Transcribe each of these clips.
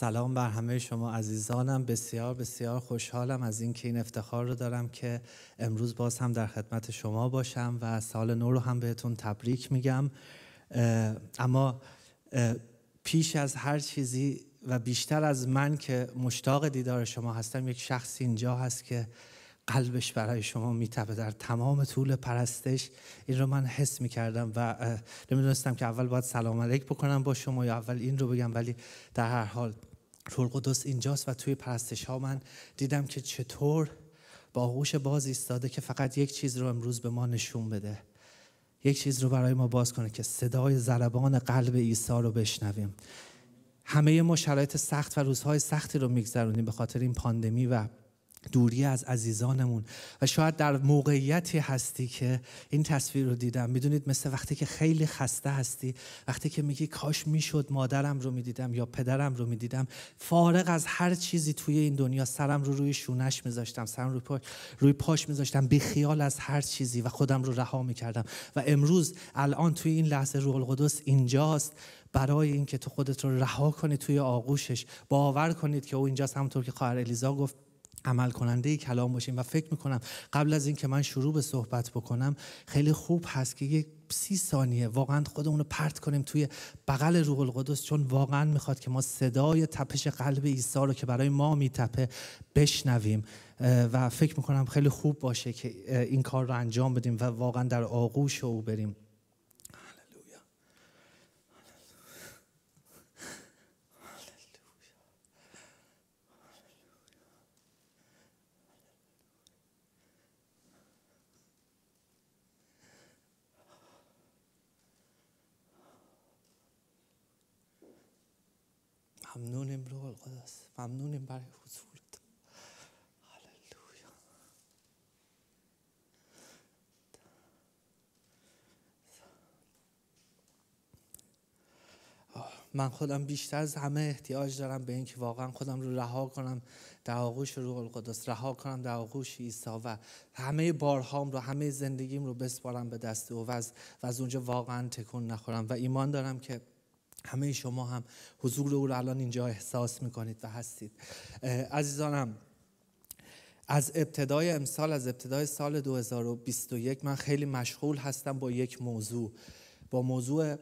سلام بر همه شما عزیزانم بسیار بسیار خوشحالم از اینکه این افتخار رو دارم که امروز باز هم در خدمت شما باشم و سال نو رو هم بهتون تبریک میگم اما پیش از هر چیزی و بیشتر از من که مشتاق دیدار شما هستم یک شخص اینجا هست که قلبش برای شما میتبه در تمام طول پرستش این رو من حس میکردم و نمیدونستم که اول باید سلام علیک بکنم با شما یا اول این رو بگم ولی در هر حال روح القدس اینجاست و توی پرستش ها من دیدم که چطور با آغوش باز ایستاده که فقط یک چیز رو امروز به ما نشون بده یک چیز رو برای ما باز کنه که صدای زربان قلب عیسی رو بشنویم همه ما شرایط سخت و روزهای سختی رو میگذرونیم به خاطر این پاندمی و دوری از عزیزانمون و شاید در موقعیتی هستی که این تصویر رو دیدم میدونید مثل وقتی که خیلی خسته هستی وقتی که میگی کاش میشد مادرم رو میدیدم یا پدرم رو میدیدم فارغ از هر چیزی توی این دنیا سرم رو روی شونش میذاشتم سرم رو روی پاش میذاشتم بی خیال از هر چیزی و خودم رو رها میکردم و امروز الان توی این لحظه روح القدس اینجاست برای اینکه تو خودت رو رها کنی توی آغوشش باور کنید که او اینجاست همونطور که خواهر الیزا گفت عمل کننده کلام باشیم و فکر میکنم قبل از اینکه من شروع به صحبت بکنم خیلی خوب هست که یک سی ثانیه واقعا خودمون رو پرت کنیم توی بغل روح القدس چون واقعا میخواد که ما صدای تپش قلب عیسی رو که برای ما میتپه بشنویم و فکر میکنم خیلی خوب باشه که این کار رو انجام بدیم و واقعا در آغوش او بریم ممنونیم روح القدس ممنونیم برای حضورت هللویا من خودم بیشتر از همه احتیاج دارم به اینکه واقعا خودم رو رها کنم در آغوش روح القدس رها کنم در آغوش عیسی و همه بارهام رو همه زندگیم رو بسپارم به دست او و از, و از اونجا واقعا تکون نخورم و ایمان دارم که همه شما هم حضور او رو الان اینجا احساس میکنید و هستید عزیزانم از ابتدای امسال از ابتدای سال 2021 من خیلی مشغول هستم با یک موضوع با موضوع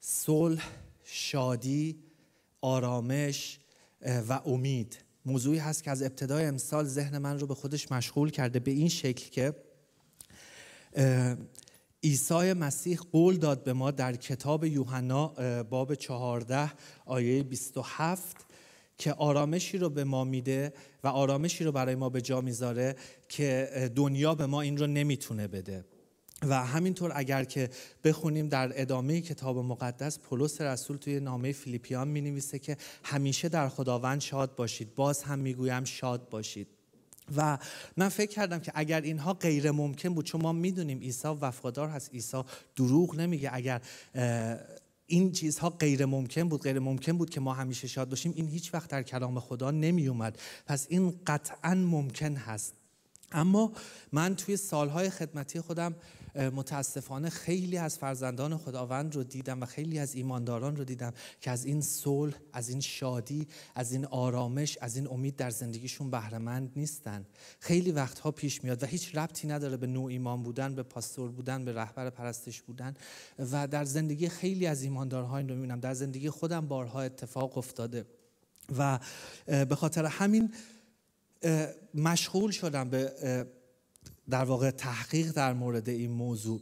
صلح شادی آرامش و امید موضوعی هست که از ابتدای امسال ذهن من رو به خودش مشغول کرده به این شکل که عیسی مسیح قول داد به ما در کتاب یوحنا باب 14 آیه 27 که آرامشی رو به ما میده و آرامشی رو برای ما به جا میذاره که دنیا به ما این رو نمیتونه بده و همینطور اگر که بخونیم در ادامه کتاب مقدس پولس رسول توی نامه فیلیپیان می نویسه که همیشه در خداوند شاد باشید باز هم میگویم شاد باشید و من فکر کردم که اگر اینها غیر ممکن بود چون ما میدونیم عیسی وفادار هست عیسی دروغ نمیگه اگر این چیزها غیر ممکن بود غیر ممکن بود که ما همیشه شاد باشیم این هیچ وقت در کلام خدا نمی اومد پس این قطعا ممکن هست اما من توی سالهای خدمتی خودم متاسفانه خیلی از فرزندان خداوند رو دیدم و خیلی از ایمانداران رو دیدم که از این صلح، از این شادی، از این آرامش، از این امید در زندگیشون بهرهمند نیستن. خیلی وقتها پیش میاد و هیچ ربطی نداره به نوع ایمان بودن، به پاستور بودن، به رهبر پرستش بودن و در زندگی خیلی از ایماندارها این رو میبینم. در زندگی خودم بارها اتفاق افتاده و به خاطر همین مشغول شدم به در واقع تحقیق در مورد این موضوع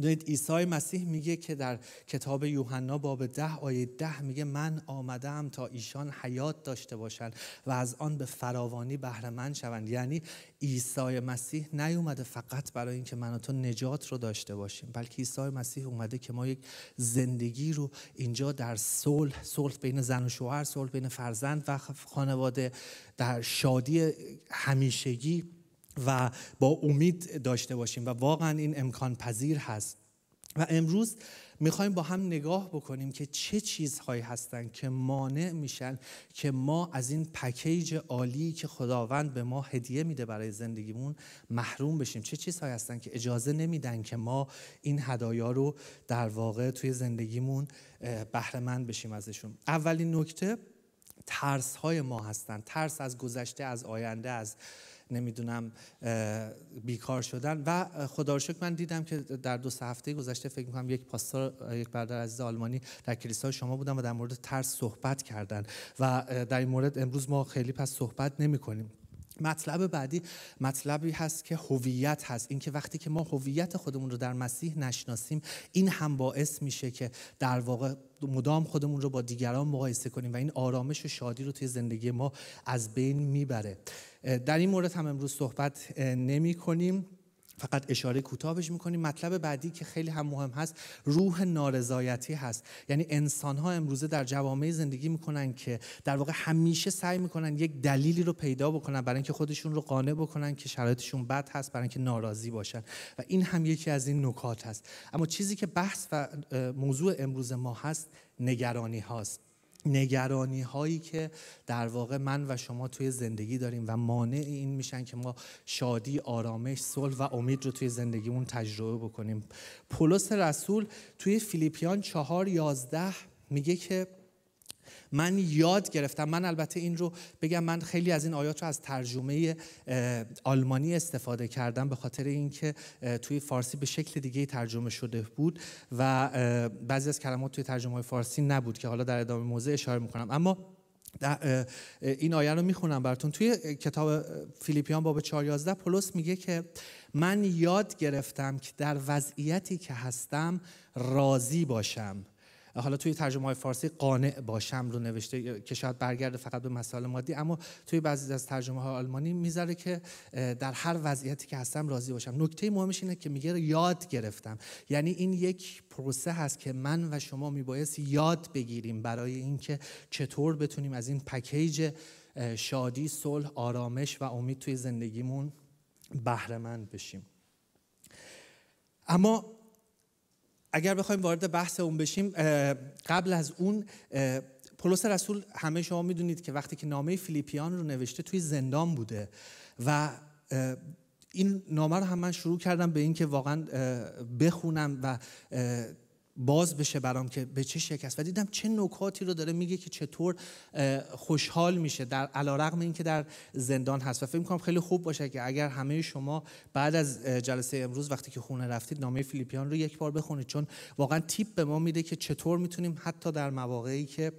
دونید عیسی مسیح میگه که در کتاب یوحنا باب ده آیه ده میگه من آمدم تا ایشان حیات داشته باشند و از آن به فراوانی بهره من شوند یعنی ایسای مسیح نیومده فقط برای اینکه من و تو نجات رو داشته باشیم بلکه عیسی مسیح اومده که ما یک زندگی رو اینجا در صلح صلح بین زن و شوهر صلح بین فرزند و خانواده در شادی همیشگی و با امید داشته باشیم و واقعا این امکان پذیر هست و امروز میخوایم با هم نگاه بکنیم که چه چیزهایی هستند که مانع میشن که ما از این پکیج عالی که خداوند به ما هدیه میده برای زندگیمون محروم بشیم چه چیزهایی هستند که اجازه نمیدن که ما این هدایا رو در واقع توی زندگیمون بهرهمند بشیم ازشون اولین نکته ترس های ما هستند ترس از گذشته از آینده از نمیدونم بیکار شدن و خدا من دیدم که در دو سه هفته گذشته فکر میکنم یک پاستور یک برادر عزیز آلمانی در کلیسا شما بودن و در مورد ترس صحبت کردن و در این مورد امروز ما خیلی پس صحبت نمی کنیم مطلب بعدی مطلبی هست که هویت هست اینکه وقتی که ما هویت خودمون رو در مسیح نشناسیم این هم باعث میشه که در واقع مدام خودمون رو با دیگران مقایسه کنیم و این آرامش و شادی رو توی زندگی ما از بین میبره در این مورد هم امروز صحبت نمی کنیم فقط اشاره کوتاهش میکنیم مطلب بعدی که خیلی هم مهم هست روح نارضایتی هست یعنی انسان ها امروزه در جوامع زندگی میکنن که در واقع همیشه سعی میکنن یک دلیلی رو پیدا بکنن برای اینکه خودشون رو قانع بکنن که شرایطشون بد هست برای اینکه ناراضی باشن و این هم یکی از این نکات هست اما چیزی که بحث و موضوع امروز ما هست نگرانی هاست نگرانی هایی که در واقع من و شما توی زندگی داریم و مانع این میشن که ما شادی، آرامش، صلح و امید رو توی زندگیمون تجربه بکنیم. پولس رسول توی فیلیپیان 4.11 میگه که من یاد گرفتم من البته این رو بگم من خیلی از این آیات رو از ترجمه آلمانی استفاده کردم به خاطر اینکه توی فارسی به شکل دیگه ترجمه شده بود و بعضی از کلمات توی ترجمه فارسی نبود که حالا در ادامه موزه اشاره میکنم اما این آیه رو میخونم براتون توی کتاب فیلیپیان باب 4 پولس میگه که من یاد گرفتم که در وضعیتی که هستم راضی باشم حالا توی ترجمه های فارسی قانع باشم رو نوشته که شاید برگرده فقط به مسائل مادی اما توی بعضی از ترجمه های آلمانی میذاره که در هر وضعیتی که هستم راضی باشم نکته مهمش اینه که میگه یاد گرفتم یعنی این یک پروسه هست که من و شما میبایست یاد بگیریم برای اینکه چطور بتونیم از این پکیج شادی، صلح، آرامش و امید توی زندگیمون بهرهمند بشیم اما اگر بخوایم وارد بحث اون بشیم قبل از اون پولس رسول همه شما میدونید که وقتی که نامه فیلیپیان رو نوشته توی زندان بوده و این نامه رو هم من شروع کردم به اینکه واقعا بخونم و باز بشه برام که به چه شکست و دیدم چه نکاتی رو داره میگه که چطور خوشحال میشه در این اینکه در زندان هست و فکر میکنم خیلی خوب باشه که اگر همه شما بعد از جلسه امروز وقتی که خونه رفتید نامه فیلیپیان رو یک بار بخونید چون واقعا تیپ به ما میده که چطور میتونیم حتی در مواقعی که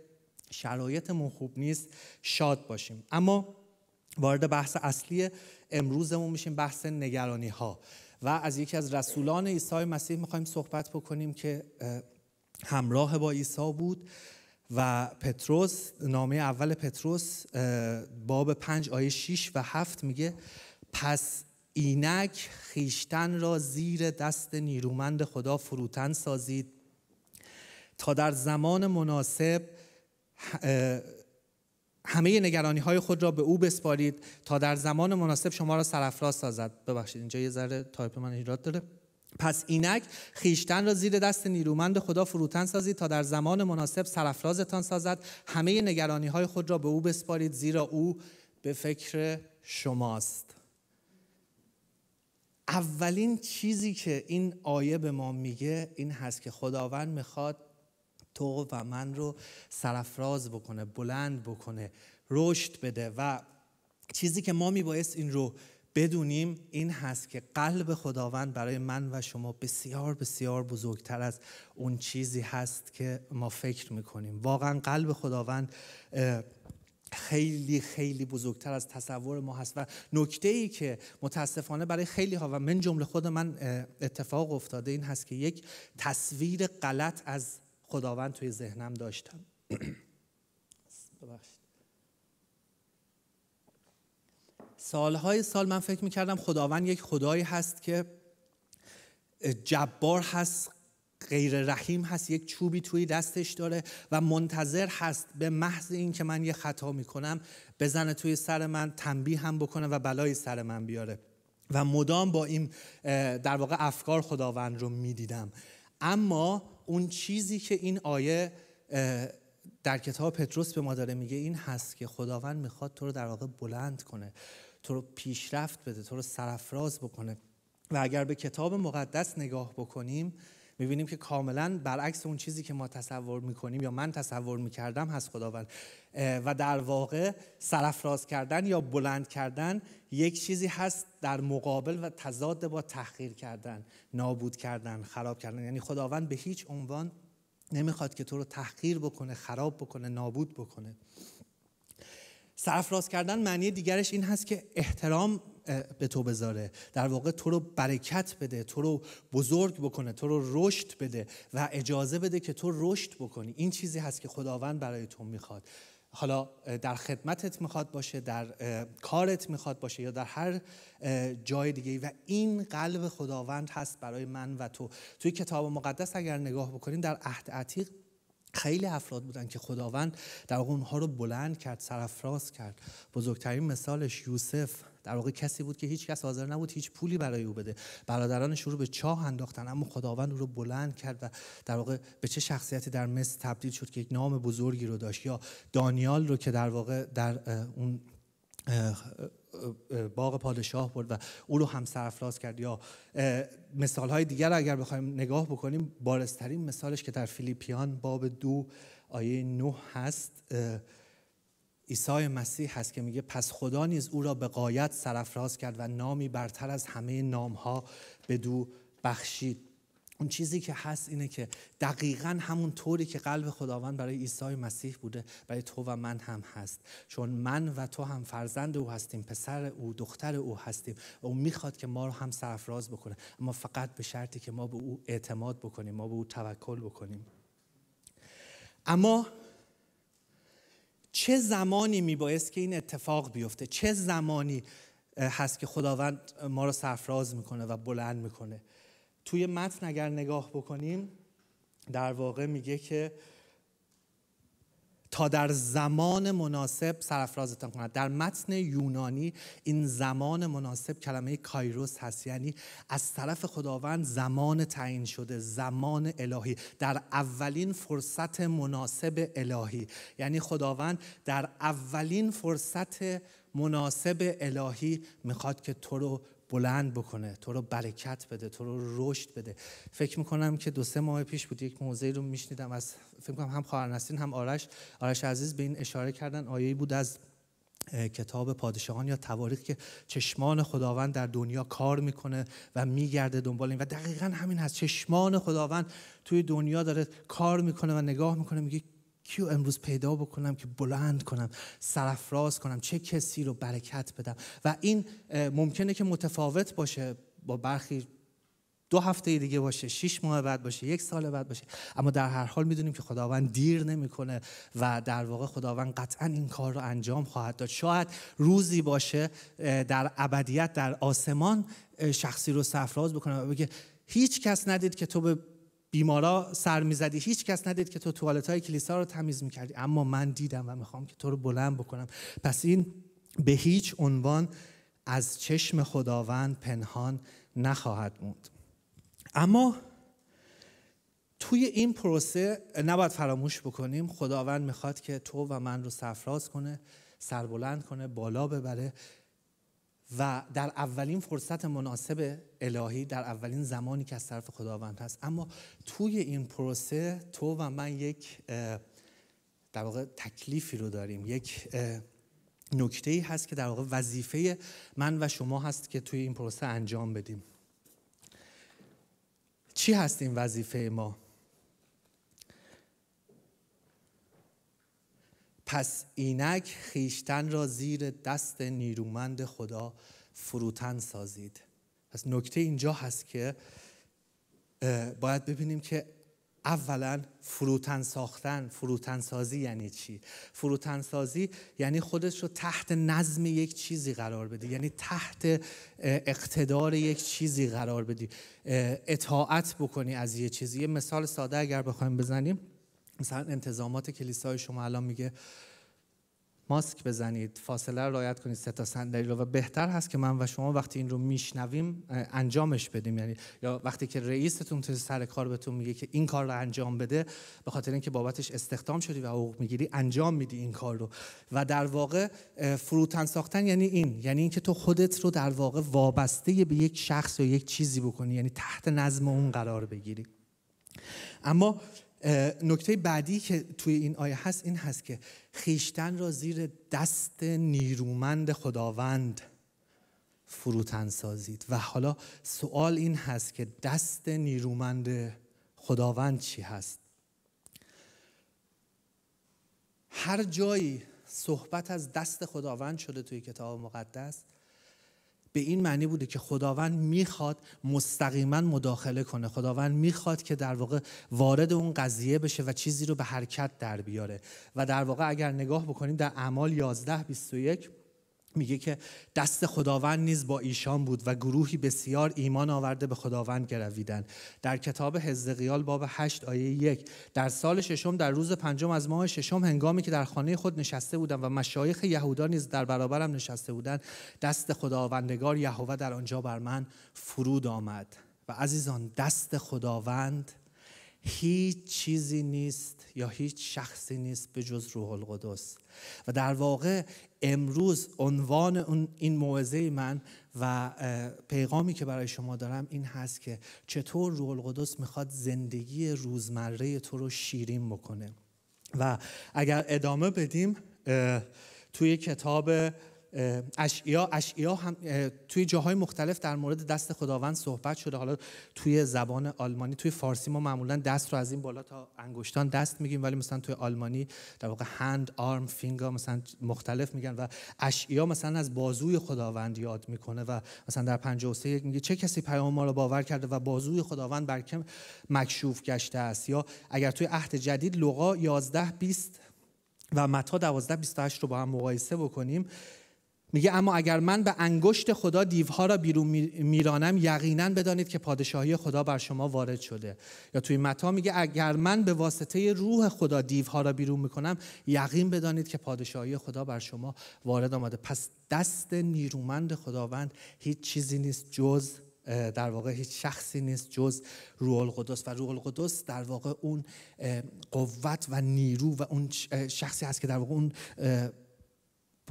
شرایطمون خوب نیست شاد باشیم اما وارد بحث اصلی امروزمون میشیم بحث نگرانی ها و از یکی از رسولان عیسی مسیح میخوایم صحبت بکنیم که همراه با عیسی بود و پتروس نامه اول پتروس باب پنج آیه 6 و هفت میگه پس اینک خیشتن را زیر دست نیرومند خدا فروتن سازید تا در زمان مناسب همه نگرانی های خود را به او بسپارید تا در زمان مناسب شما را سرفراز سازد ببخشید اینجا یه ذره تایپ من ایراد داره پس اینک خیشتن را زیر دست نیرومند خدا فروتن سازید تا در زمان مناسب سرفرازتان سازد همه نگرانی های خود را به او بسپارید زیرا او به فکر شماست اولین چیزی که این آیه به ما میگه این هست که خداوند میخواد تو و من رو سرفراز بکنه بلند بکنه رشد بده و چیزی که ما میبایست این رو بدونیم این هست که قلب خداوند برای من و شما بسیار بسیار بزرگتر از اون چیزی هست که ما فکر میکنیم واقعا قلب خداوند خیلی خیلی بزرگتر از تصور ما هست و نکته ای که متاسفانه برای خیلی ها و من جمله خود من اتفاق افتاده این هست که یک تصویر غلط از خداوند توی ذهنم داشتم سالهای سال من فکر میکردم خداوند یک خدایی هست که جبار هست غیر رحیم هست یک چوبی توی دستش داره و منتظر هست به محض این که من یه خطا میکنم بزنه توی سر من تنبیه هم بکنه و بلایی سر من بیاره و مدام با این در واقع افکار خداوند رو میدیدم اما اون چیزی که این آیه در کتاب پتروس به ما داره میگه این هست که خداوند میخواد تو رو در واقع بلند کنه تو رو پیشرفت بده تو رو سرفراز بکنه و اگر به کتاب مقدس نگاه بکنیم میبینیم که کاملا برعکس اون چیزی که ما تصور میکنیم یا من تصور میکردم هست خداوند و در واقع سرفراز کردن یا بلند کردن یک چیزی هست در مقابل و تضاد با تحقیر کردن نابود کردن خراب کردن یعنی خداوند به هیچ عنوان نمیخواد که تو رو تحقیر بکنه خراب بکنه نابود بکنه سرفراز کردن معنی دیگرش این هست که احترام به تو بذاره در واقع تو رو برکت بده تو رو بزرگ بکنه تو رو رشد بده و اجازه بده که تو رشد بکنی این چیزی هست که خداوند برای تو میخواد حالا در خدمتت میخواد باشه در کارت میخواد باشه یا در هر جای دیگه و این قلب خداوند هست برای من و تو توی کتاب مقدس اگر نگاه بکنیم در عهد عتیق خیلی افراد بودن که خداوند در اونها رو بلند کرد سرافراز کرد بزرگترین مثالش یوسف در واقع کسی بود که هیچ کس حاضر نبود هیچ پولی برای او بده برادران شروع به چاه انداختن اما خداوند او رو بلند کرد و در واقع به چه شخصیتی در مصر تبدیل شد که یک نام بزرگی رو داشت یا دانیال رو که در واقع در اون باغ پادشاه برد و او رو هم سرفراز کرد یا مثال های دیگر اگر بخوایم نگاه بکنیم بارسترین مثالش که در فیلیپیان باب دو آیه نه هست عیسی مسیح هست که میگه پس خدا نیز او را به قایت سرفراز کرد و نامی برتر از همه نام ها به دو بخشید اون چیزی که هست اینه که دقیقا همون طوری که قلب خداوند برای عیسی مسیح بوده برای تو و من هم هست چون من و تو هم فرزند او هستیم پسر او دختر او هستیم و او میخواد که ما رو هم سرفراز بکنه اما فقط به شرطی که ما به او اعتماد بکنیم ما به او توکل بکنیم اما چه زمانی میبایست که این اتفاق بیفته چه زمانی هست که خداوند ما رو سرفراز میکنه و بلند میکنه توی متن اگر نگاه بکنیم در واقع میگه که تا در زمان مناسب سرافرازتان کند در متن یونانی این زمان مناسب کلمه کایروس هست یعنی از طرف خداوند زمان تعیین شده زمان الهی در اولین فرصت مناسب الهی یعنی خداوند در اولین فرصت مناسب الهی میخواد که تو رو بلند بکنه تو رو برکت بده تو رو رشد بده فکر میکنم که دو سه ماه پیش بود یک موضعی رو میشنیدم از فکر میکنم هم خواهرنسرین هم آرش آرش عزیز به این اشاره کردن آیه‌ای بود از کتاب پادشاهان یا تواریخ که چشمان خداوند در دنیا کار میکنه و میگرده دنبال این و دقیقا همین هست چشمان خداوند توی دنیا داره کار میکنه و نگاه میکنه میگه کیو امروز پیدا بکنم که بلند کنم سرفراز کنم چه کسی رو برکت بدم و این ممکنه که متفاوت باشه با برخی دو هفته دیگه باشه شش ماه بعد باشه یک سال بعد باشه اما در هر حال میدونیم که خداوند دیر نمیکنه و در واقع خداوند قطعا این کار رو انجام خواهد داد شاید روزی باشه در ابدیت در آسمان شخصی رو سرفراز بکنه و بگه هیچ کس ندید که تو به بیمارا سر میزدی هیچ کس ندید که تو توالت های کلیسا رو تمیز میکردی اما من دیدم و میخوام که تو رو بلند بکنم پس این به هیچ عنوان از چشم خداوند پنهان نخواهد موند اما توی این پروسه نباید فراموش بکنیم خداوند میخواد که تو و من رو سفراز کنه سربلند کنه بالا ببره و در اولین فرصت مناسب الهی در اولین زمانی که از طرف خداوند هست اما توی این پروسه تو و من یک در واقع تکلیفی رو داریم یک نکته ای هست که در واقع وظیفه من و شما هست که توی این پروسه انجام بدیم چی هست این وظیفه ما پس اینک خیشتن را زیر دست نیرومند خدا فروتن سازید پس نکته اینجا هست که باید ببینیم که اولا فروتن ساختن فروتن سازی یعنی چی فروتن سازی یعنی خودش رو تحت نظم یک چیزی قرار بدی یعنی تحت اقتدار یک چیزی قرار بدی اطاعت بکنی از یه چیزی یه مثال ساده اگر بخوایم بزنیم مثلا انتظامات کلیسای شما الان میگه ماسک بزنید فاصله را رعایت کنید سه تا صندلی رو و بهتر هست که من و شما وقتی این رو میشنویم انجامش بدیم یعنی یا وقتی که رئیستون تو سر کار بهتون میگه که این کار رو انجام بده به خاطر اینکه بابتش استخدام شدی و حقوق میگیری انجام میدی این کار رو و در واقع فروتن ساختن یعنی این یعنی اینکه تو خودت رو در واقع وابسته به یک شخص یا یک چیزی بکنی یعنی تحت نظم اون قرار بگیری اما نکته بعدی که توی این آیه هست این هست که خیشتن را زیر دست نیرومند خداوند فروتن سازید و حالا سوال این هست که دست نیرومند خداوند چی هست هر جایی صحبت از دست خداوند شده توی کتاب مقدس به این معنی بوده که خداوند میخواد مستقیما مداخله کنه خداوند میخواد که در واقع وارد اون قضیه بشه و چیزی رو به حرکت در بیاره و در واقع اگر نگاه بکنیم در اعمال 11 21 میگه که دست خداوند نیز با ایشان بود و گروهی بسیار ایمان آورده به خداوند گرویدند در کتاب حزقیال باب 8 آیه یک در سال ششم در روز پنجم از ماه ششم هنگامی که در خانه خود نشسته بودم و مشایخ یهودا نیز در برابرم نشسته بودند دست خداوندگار یهوه در آنجا بر من فرود آمد و عزیزان دست خداوند هیچ چیزی نیست یا هیچ شخصی نیست به جز روح القدس و در واقع امروز عنوان این موعظه من و پیغامی که برای شما دارم این هست که چطور روح القدس میخواد زندگی روزمره تو رو شیرین بکنه و اگر ادامه بدیم توی کتاب اشعیا اشعیا هم توی جاهای مختلف در مورد دست خداوند صحبت شده حالا توی زبان آلمانی توی فارسی ما معمولا دست رو از این بالا تا انگشتان دست میگیم ولی مثلا توی آلمانی در واقع هند آرم فینگا مثلا مختلف میگن و اشعیا مثلا از بازوی خداوند یاد میکنه و مثلا در 53 میگه چه کسی پیام ما رو باور کرده و بازوی خداوند بر کم مکشوف گشته است یا اگر توی عهد جدید لوقا 11 20 و متا 12 28 رو با هم مقایسه بکنیم میگه اما اگر من به انگشت خدا دیوها را بیرون میرانم یقینا بدانید که پادشاهی خدا بر شما وارد شده یا توی متا میگه اگر من به واسطه روح خدا دیوها را بیرون میکنم یقین بدانید که پادشاهی خدا بر شما وارد آمده پس دست نیرومند خداوند هیچ چیزی نیست جز در واقع هیچ شخصی نیست جز روح القدس و روح القدس در واقع اون قوت و نیرو و اون شخصی هست که در واقع اون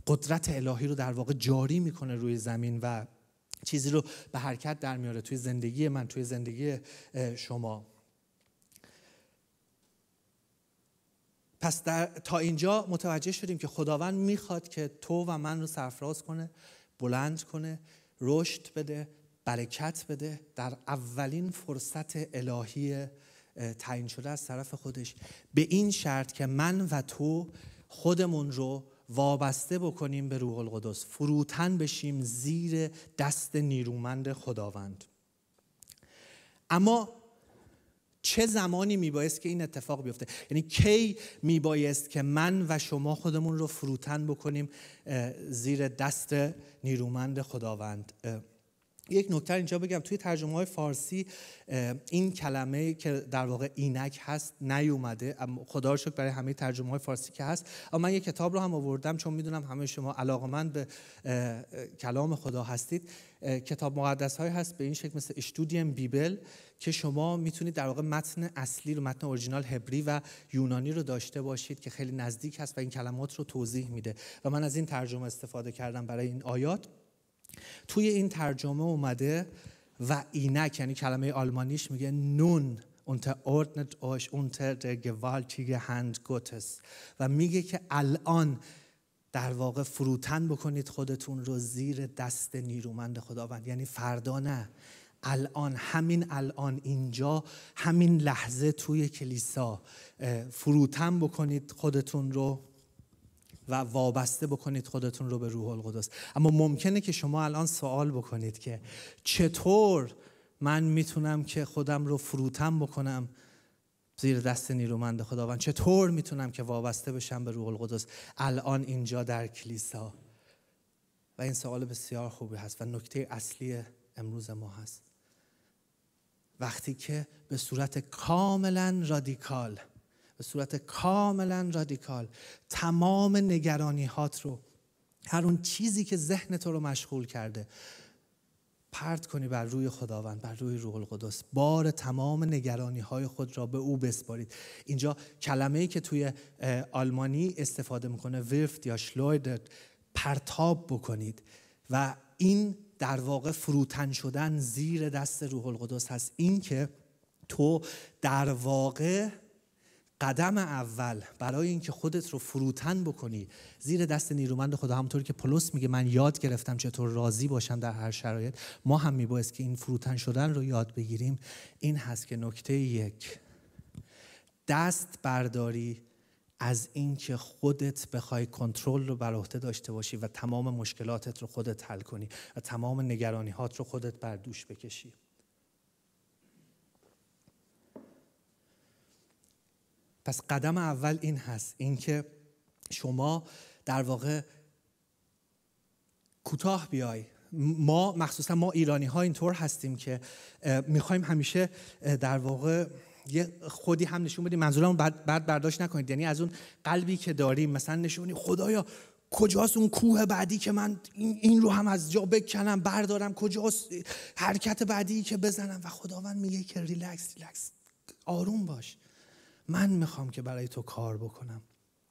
قدرت الهی رو در واقع جاری میکنه روی زمین و چیزی رو به حرکت در میاره توی زندگی من توی زندگی شما پس در تا اینجا متوجه شدیم که خداوند میخواد که تو و من رو سرفراز کنه بلند کنه رشد بده برکت بده در اولین فرصت الهی تعیین شده از طرف خودش به این شرط که من و تو خودمون رو وابسته بکنیم به روح القدس فروتن بشیم زیر دست نیرومند خداوند اما چه زمانی میبایست که این اتفاق بیفته یعنی کی میبایست که من و شما خودمون رو فروتن بکنیم زیر دست نیرومند خداوند یک نکته اینجا بگم توی ترجمه های فارسی این کلمه که در واقع اینک هست نیومده خدا رو شکر برای همه ترجمه های فارسی که هست اما من یک کتاب رو هم آوردم چون میدونم همه شما علاقمند به کلام خدا هستید کتاب مقدس های هست به این شکل مثل اشتودیم بیبل که شما میتونید در واقع متن اصلی رو متن اورجینال هبری و یونانی رو داشته باشید که خیلی نزدیک هست و این کلمات رو توضیح میده و من از این ترجمه استفاده کردم برای این آیات توی این ترجمه اومده و اینک یعنی کلمه آلمانیش میگه نون unterordnet euch unter der gewaltige Hand Gottes و میگه که الان در واقع فروتن بکنید خودتون رو زیر دست نیرومند خداوند یعنی فردا نه الان همین الان اینجا همین لحظه توی کلیسا فروتن بکنید خودتون رو و وابسته بکنید خودتون رو به روح القدس اما ممکنه که شما الان سوال بکنید که چطور من میتونم که خودم رو فروتم بکنم زیر دست نیرومند خداوند چطور میتونم که وابسته بشم به روح القدس الان اینجا در کلیسا و این سوال بسیار خوبی هست و نکته اصلی امروز ما هست وقتی که به صورت کاملا رادیکال به صورت کاملا رادیکال تمام نگرانی هات رو هر اون چیزی که ذهن تو رو مشغول کرده پرت کنی بر روی خداوند بر روی روح القدس بار تمام نگرانی های خود را به او بسپارید اینجا کلمه ای که توی آلمانی استفاده میکنه ویفت یا شلویدر پرتاب بکنید و این در واقع فروتن شدن زیر دست روح القدس هست این که تو در واقع قدم اول برای اینکه خودت رو فروتن بکنی زیر دست نیرومند خدا همونطور که پولس میگه من یاد گرفتم چطور راضی باشم در هر شرایط ما هم میبایست که این فروتن شدن رو یاد بگیریم این هست که نکته یک دست برداری از اینکه خودت بخوای کنترل رو بر عهده داشته باشی و تمام مشکلاتت رو خودت حل کنی و تمام نگرانی هات رو خودت بر دوش بکشی پس قدم اول این هست اینکه شما در واقع کوتاه بیای ما مخصوصا ما ایرانی ها اینطور هستیم که میخوایم همیشه در واقع یه خودی هم نشون بدیم منظورم بعد برداشت نکنید یعنی از اون قلبی که داریم مثلا نشونی خدایا کجاست اون کوه بعدی که من این رو هم از جا بکنم بردارم کجاست حرکت بعدی که بزنم و خداوند میگه که ریلکس ریلکس آروم باش من میخوام که برای تو کار بکنم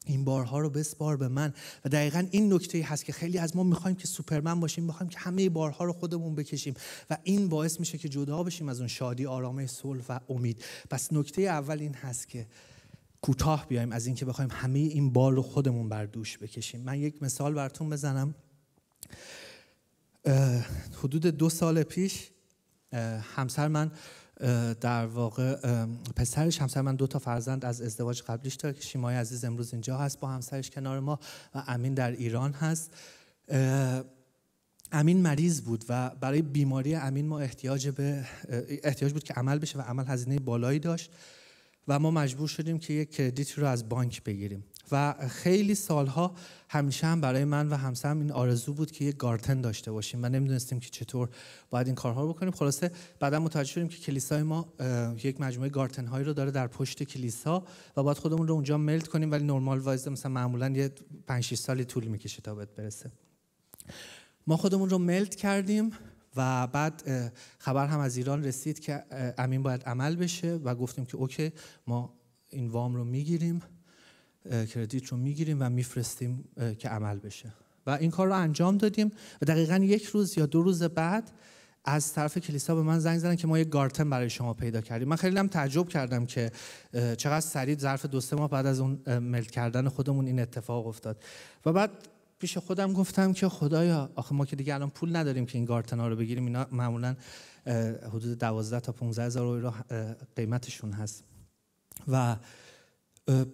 این بارها رو بس بار به من و دقیقا این نکته هست که خیلی از ما میخوایم که سوپرمن باشیم میخوایم که همه بارها رو خودمون بکشیم و این باعث میشه که جدا بشیم از اون شادی آرامه صلح و امید پس نکته اول این هست که کوتاه بیایم از اینکه بخوایم همه این بار رو خودمون بر دوش بکشیم من یک مثال براتون بزنم حدود دو سال پیش همسر من در واقع پسرش همسر من دو تا فرزند از ازدواج قبلیش داره که شیمای عزیز امروز اینجا هست با همسرش کنار ما و امین در ایران هست امین مریض بود و برای بیماری امین ما احتیاج به احتیاج بود که عمل بشه و عمل هزینه بالایی داشت و ما مجبور شدیم که یک کردیتی رو از بانک بگیریم و خیلی سالها همیشه هم برای من و همسرم این آرزو بود که یه گارتن داشته باشیم و نمیدونستیم که چطور باید این کارها رو بکنیم خلاصه بعدا متوجه شدیم که کلیسای ما یک مجموعه گارتن هایی رو داره در پشت کلیسا و باید خودمون رو اونجا ملت کنیم ولی نرمال وایز مثلا معمولا یه 5 سالی طول میکشه تا بهت برسه ما خودمون رو ملت کردیم و بعد خبر هم از ایران رسید که امین باید عمل بشه و گفتیم که اوکی ما این وام رو میگیریم کردیت رو میگیریم و میفرستیم که عمل بشه و این کار رو انجام دادیم و دقیقا یک روز یا دو روز بعد از طرف کلیسا به من زنگ زدن که ما یک گارتن برای شما پیدا کردیم من خیلی هم تعجب کردم که چقدر سریع ظرف دو سه ماه بعد از اون ملک کردن خودمون این اتفاق افتاد و بعد پیش خودم گفتم که خدایا آخه ما که دیگه الان پول نداریم که این گارتن رو بگیریم اینا معمولا حدود 12 تا 15 هزار قیمتشون هست و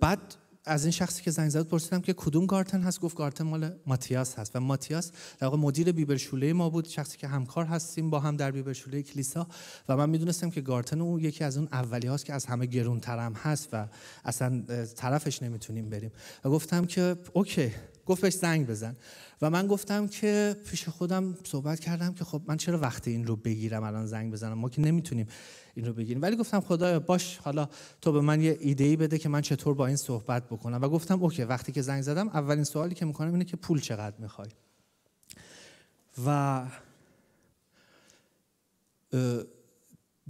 بعد از این شخصی که زنگ زد پرسیدم که کدوم گارتن هست گفت گارتن مال ماتیاس هست و ماتیاس در واقع مدیر بیبرشوله ما بود شخصی که همکار هستیم با هم در بیبرشوله کلیسا و من میدونستم که گارتن او یکی از اون اولی هاست که از همه گرونترم هست و اصلا طرفش نمیتونیم بریم و گفتم که اوکی گفت زنگ بزن و من گفتم که پیش خودم صحبت کردم که خب من چرا وقت این رو بگیرم الان زنگ بزنم ما که نمیتونیم این رو بگیریم ولی گفتم خدایا باش حالا تو به من یه ایده ای بده که من چطور با این صحبت بکنم و گفتم اوکی وقتی که زنگ زدم اولین سوالی که میکنم اینه که پول چقدر میخوای و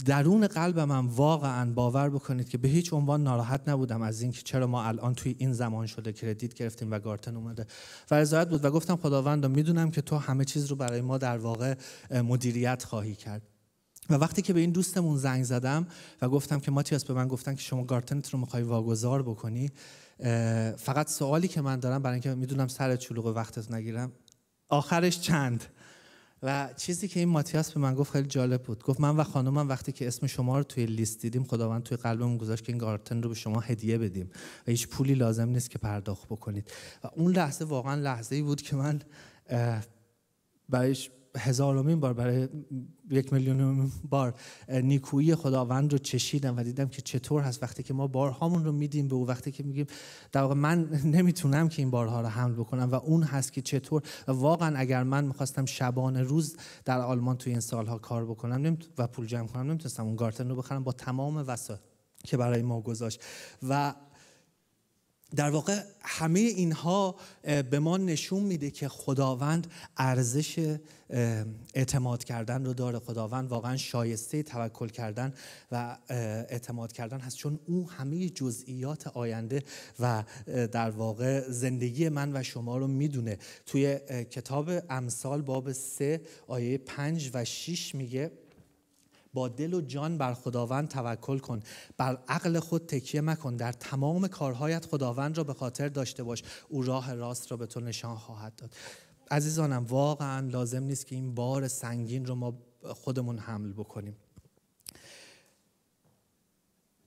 درون قلب من واقعا باور بکنید که به هیچ عنوان ناراحت نبودم از اینکه چرا ما الان توی این زمان شده کردیت گرفتیم و گارتن اومده و رضایت بود و گفتم خداوند میدونم که تو همه چیز رو برای ما در واقع مدیریت خواهی کرد و وقتی که به این دوستمون زنگ زدم و گفتم که ماتیاس به من گفتن که شما گارتنت رو میخوای واگذار بکنی فقط سوالی که من دارم برای اینکه میدونم سر چلوغ وقتت نگیرم آخرش چند و چیزی که این ماتیاس به من گفت خیلی جالب بود گفت من و خانومم وقتی که اسم شما رو توی لیست دیدیم خداوند توی قلبمون گذاشت که این گارتن رو به شما هدیه بدیم و هیچ پولی لازم نیست که پرداخت بکنید و اون لحظه واقعا لحظه ای بود که من برایش هزارمین بار برای یک میلیون بار نیکویی خداوند رو چشیدم و دیدم که چطور هست وقتی که ما بارهامون رو میدیم به او وقتی که میگیم در واقع من نمیتونم که این بارها رو حمل بکنم و اون هست که چطور واقعا اگر من میخواستم شبانه روز در آلمان توی این سالها کار بکنم و پول جمع کنم نمیتونستم اون گارتن رو بخرم با تمام وسایل که برای ما گذاشت و در واقع همه اینها به ما نشون میده که خداوند ارزش اعتماد کردن رو داره خداوند واقعا شایسته توکل کردن و اعتماد کردن هست چون او همه جزئیات آینده و در واقع زندگی من و شما رو میدونه توی کتاب امثال باب سه آیه پنج و 6 میگه با دل و جان بر خداوند توکل کن بر عقل خود تکیه مکن در تمام کارهایت خداوند را به خاطر داشته باش او راه راست را به تو نشان خواهد داد عزیزانم واقعا لازم نیست که این بار سنگین رو ما خودمون حمل بکنیم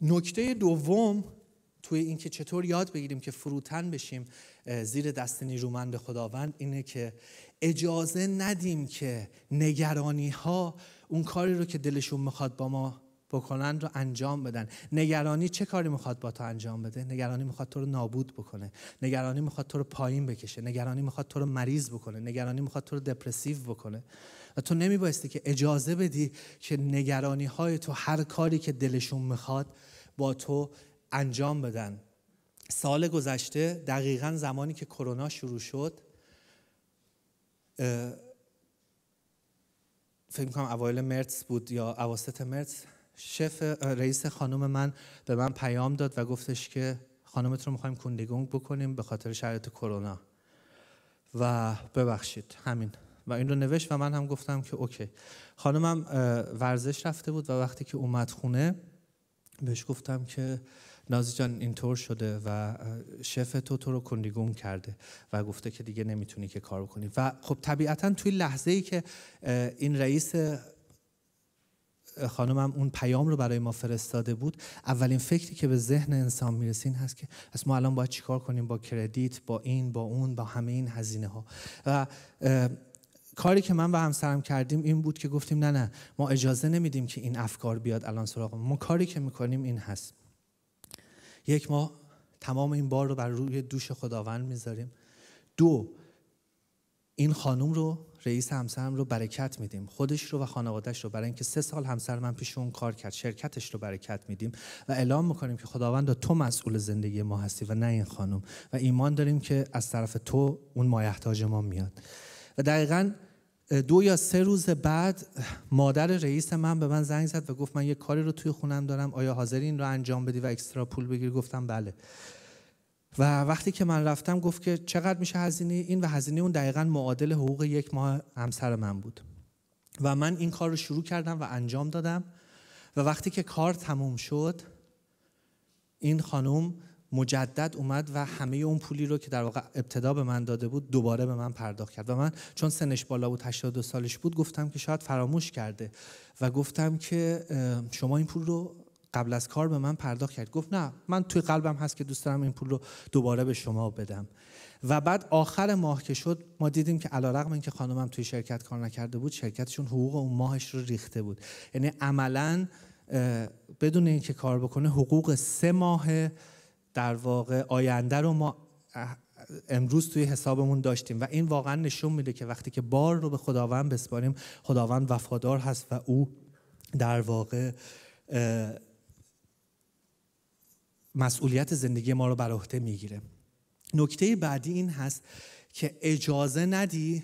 نکته دوم توی اینکه چطور یاد بگیریم که فروتن بشیم زیر دست نیرومند خداوند اینه که اجازه ندیم که نگرانی ها اون کاری رو که دلشون میخواد با ما بکنن رو انجام بدن نگرانی چه کاری میخواد با تو انجام بده نگرانی میخواد تو رو نابود بکنه نگرانی میخواد تو رو پایین بکشه نگرانی میخواد تو رو مریض بکنه نگرانی میخواد تو رو دپرسیو بکنه و تو نمیبایستی که اجازه بدی که نگرانی های تو هر کاری که دلشون میخواد با تو انجام بدن سال گذشته دقیقا زمانی که کرونا شروع شد فکر میکنم اوایل مرز بود یا اواسط مرز شف رئیس خانم من به من پیام داد و گفتش که خانمت رو میخوایم کندگونگ بکنیم به خاطر شرایط کرونا و ببخشید همین و این رو نوشت و من هم گفتم که اوکی خانمم ورزش رفته بود و وقتی که اومد خونه بهش گفتم که نازی جان اینطور شده و شف تو تو رو کندیگون کرده و گفته که دیگه نمیتونی که کار کنی و خب طبیعتا توی لحظه ای که این رئیس خانمم اون پیام رو برای ما فرستاده بود اولین فکری که به ذهن انسان میرسین هست که از ما الان باید چیکار کنیم با کردیت با این با اون با همه این هزینه ها و کاری که من و همسرم کردیم این بود که گفتیم نه نه ما اجازه نمیدیم که این افکار بیاد الان سراغ ما کاری که میکنیم این هست یک ما تمام این بار رو بر روی دوش خداوند میذاریم دو این خانم رو رئیس همسرم رو برکت میدیم خودش رو و خانوادهش رو برای اینکه سه سال همسر من پیش اون کار کرد شرکتش رو برکت میدیم و اعلام میکنیم که خداوند تو مسئول زندگی ما هستی و نه این خانم و ایمان داریم که از طرف تو اون مایحتاج ما میاد و دقیقا دو یا سه روز بعد مادر رئیس من به من زنگ زد و گفت من یه کاری رو توی خونم دارم آیا این رو انجام بدی و اکسترا پول بگیری گفتم بله و وقتی که من رفتم گفت که چقدر میشه هزینه این و هزینه اون دقیقا معادل حقوق یک ماه همسر من بود و من این کار رو شروع کردم و انجام دادم و وقتی که کار تموم شد این خانم مجدد اومد و همه اون پولی رو که در واقع ابتدا به من داده بود دوباره به من پرداخت کرد و من چون سنش بالا بود 82 سالش بود گفتم که شاید فراموش کرده و گفتم که شما این پول رو قبل از کار به من پرداخت کرد گفت نه من توی قلبم هست که دوست دارم این پول رو دوباره به شما بدم و بعد آخر ماه که شد ما دیدیم که من اینکه خانمم توی شرکت کار نکرده بود شرکتشون حقوق اون ماهش رو ریخته بود یعنی عملا بدون اینکه کار بکنه حقوق سه ماه در واقع آینده رو ما امروز توی حسابمون داشتیم و این واقعا نشون میده که وقتی که بار رو به خداوند بسپاریم خداوند وفادار هست و او در واقع مسئولیت زندگی ما رو بر عهده میگیره نکته بعدی این هست که اجازه ندی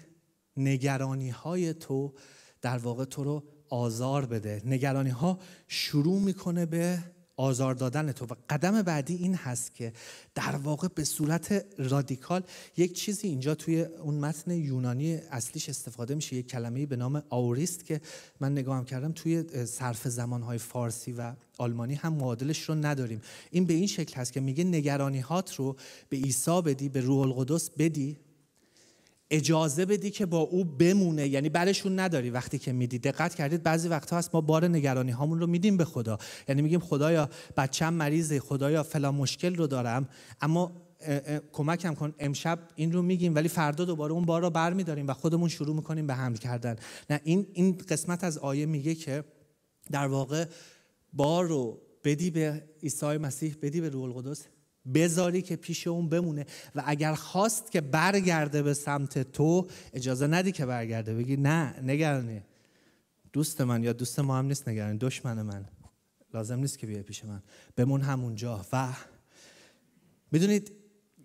نگرانی های تو در واقع تو رو آزار بده نگرانی ها شروع میکنه به آزار دادن تو و قدم بعدی این هست که در واقع به صورت رادیکال یک چیزی اینجا توی اون متن یونانی اصلیش استفاده میشه یک کلمه به نام آوریست که من نگاهم کردم توی صرف زمانهای فارسی و آلمانی هم معادلش رو نداریم این به این شکل هست که میگه هات رو به عیسی بدی به روح القدس بدی اجازه بدی که با او بمونه یعنی برشون نداری وقتی که میدی دقت کردید بعضی وقتها هست ما بار نگرانی هامون رو میدیم به خدا یعنی میگیم خدایا بچم مریضه خدایا فلان مشکل رو دارم اما کمکم کن امشب این رو میگیم ولی فردا دوباره اون بار رو برمیداریم و خودمون شروع میکنیم به حمل کردن نه این این قسمت از آیه میگه که در واقع بار رو بدی به عیسی مسیح بدی به روح القدس بذاری که پیش اون بمونه و اگر خواست که برگرده به سمت تو اجازه ندی که برگرده بگی نه نگرانی دوست من یا دوست ما هم نیست نگرانی دشمن من لازم نیست که بیای پیش من بمون همونجا و میدونید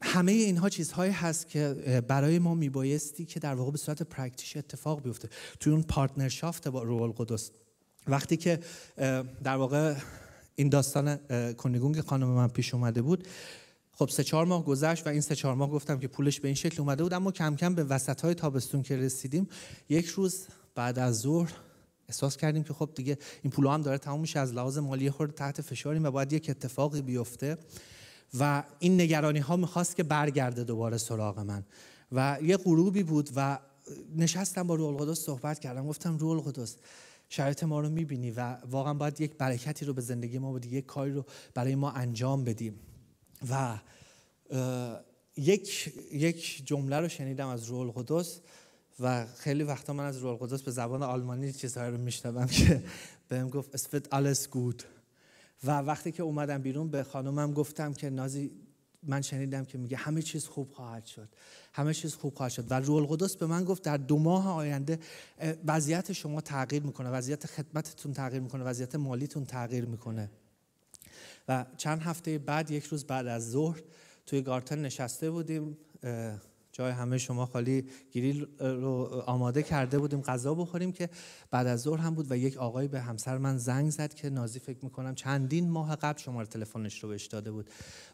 همه اینها چیزهایی هست که برای ما میبایستی که در واقع به صورت پرکتیش اتفاق بیفته توی اون پارتنرشافت با روال القدس وقتی که در واقع این داستان که خانم من پیش اومده بود خب سه چهار ماه گذشت و این سه چهار ماه گفتم که پولش به این شکل اومده بود اما کم کم به وسط های تابستون که رسیدیم یک روز بعد از ظهر احساس کردیم که خب دیگه این پول هم داره تموم میشه از لحاظ مالی خورد تحت فشاریم و باید یک اتفاقی بیفته و این نگرانی ها میخواست که برگرده دوباره سراغ من و یه غروبی بود و نشستم با روح صحبت کردم گفتم روح شرایط ما رو میبینی و واقعا باید یک برکتی رو به زندگی ما بدی یک کاری رو برای ما انجام بدیم و یک, یک جمله رو شنیدم از رول قدس و خیلی وقتا من از رول قدس به زبان آلمانی چیزهایی رو میشنوم که بهم گفت اسفت آلس گود و وقتی که اومدم بیرون به خانمم گفتم که نازی من شنیدم که میگه همه چیز خوب خواهد شد همه چیز خوب خواهد شد و روح القدس به من گفت در دو ماه آینده وضعیت شما تغییر میکنه وضعیت خدمتتون تغییر میکنه وضعیت مالیتون تغییر میکنه و چند هفته بعد یک روز بعد از ظهر توی گارتن نشسته بودیم جای همه شما خالی گریل رو آماده کرده بودیم غذا بخوریم که بعد از ظهر هم بود و یک آقای به همسر من زنگ زد که نازی فکر میکنم چندین ماه قبل شماره تلفنش رو بهش داده بود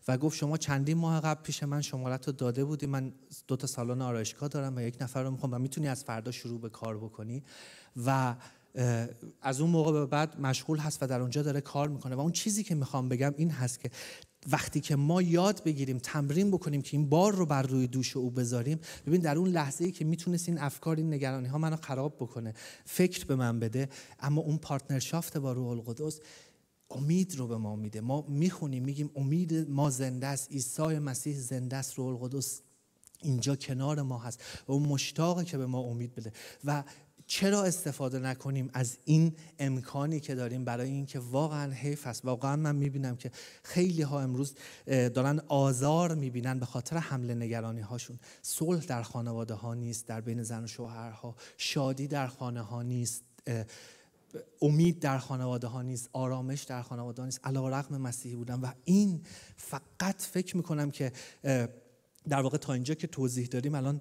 و گفت شما چندین ماه قبل پیش من شماره رو داده بودی من دو تا سالن آرایشگاه دارم و یک نفر رو میخوام و میتونی از فردا شروع به کار بکنی و از اون موقع به بعد مشغول هست و در اونجا داره کار میکنه و اون چیزی که میخوام بگم این هست که وقتی که ما یاد بگیریم تمرین بکنیم که این بار رو بر روی دوش او بذاریم ببین در اون لحظه ای که میتونست این افکار این نگرانی ها منو خراب بکنه فکر به من بده اما اون پارتنرشافت با روح القدس امید رو به ما میده ما میخونیم میگیم امید ما زنده است عیسی مسیح زنده است روح القدس اینجا کنار ما هست و اون مشتاقه که به ما امید بده و چرا استفاده نکنیم از این امکانی که داریم برای اینکه واقعا حیف است واقعا من میبینم که خیلی ها امروز دارن آزار میبینن به خاطر حمله نگرانی هاشون صلح در خانواده ها نیست در بین زن و شوهرها شادی در خانه ها نیست امید در خانواده ها نیست آرامش در خانواده ها نیست علا رقم مسیحی بودن و این فقط فکر میکنم که در واقع تا اینجا که توضیح دادیم الان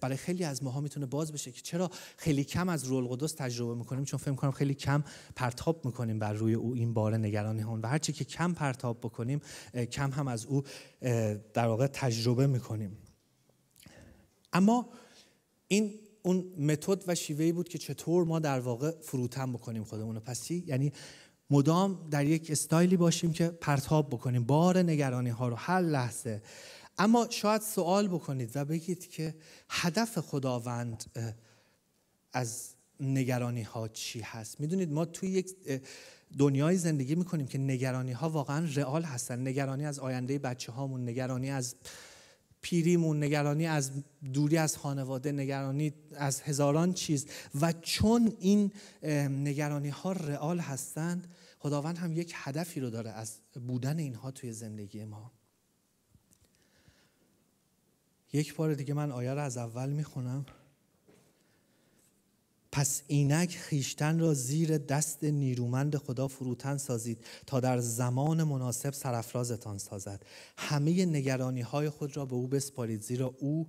برای خیلی از ماها میتونه باز بشه که چرا خیلی کم از رول قدس تجربه میکنیم چون فکر کنم خیلی کم پرتاب میکنیم بر روی او این بار نگرانی هون و هرچی که کم پرتاب بکنیم کم هم از او در واقع تجربه میکنیم اما این اون متد و شیوهی بود که چطور ما در واقع فروتن بکنیم خودمون پس یعنی مدام در یک استایلی باشیم که پرتاب بکنیم بار نگرانی ها رو هر لحظه اما شاید سوال بکنید و بگید که هدف خداوند از نگرانی ها چی هست میدونید ما توی یک دنیای زندگی میکنیم که نگرانی ها واقعا رئال هستن نگرانی از آینده بچه هامون نگرانی از پیریمون نگرانی از دوری از خانواده نگرانی از هزاران چیز و چون این نگرانی ها رئال هستند خداوند هم یک هدفی رو داره از بودن اینها توی زندگی ما یک بار دیگه من آیه را از اول میخونم پس اینک خیشتن را زیر دست نیرومند خدا فروتن سازید تا در زمان مناسب سرافرازتان سازد همه نگرانی های خود را به او بسپارید زیرا او